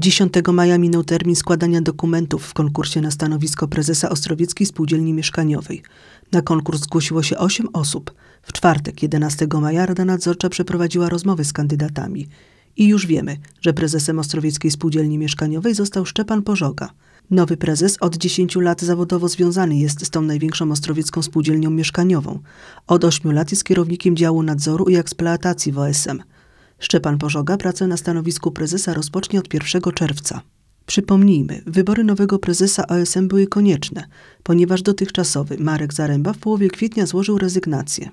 10 maja minął termin składania dokumentów w konkursie na stanowisko prezesa Ostrowieckiej Spółdzielni Mieszkaniowej. Na konkurs zgłosiło się 8 osób. W czwartek, 11 maja, Rada Nadzorcza przeprowadziła rozmowy z kandydatami. I już wiemy, że prezesem Ostrowieckiej Spółdzielni Mieszkaniowej został Szczepan Pożoga. Nowy prezes od 10 lat zawodowo związany jest z tą największą ostrowiecką spółdzielnią mieszkaniową. Od 8 lat jest kierownikiem działu nadzoru i eksploatacji w OSM. Szczepan Pożoga pracę na stanowisku prezesa rozpocznie od 1 czerwca. Przypomnijmy, wybory nowego prezesa OSM były konieczne, ponieważ dotychczasowy Marek Zaręba w połowie kwietnia złożył rezygnację.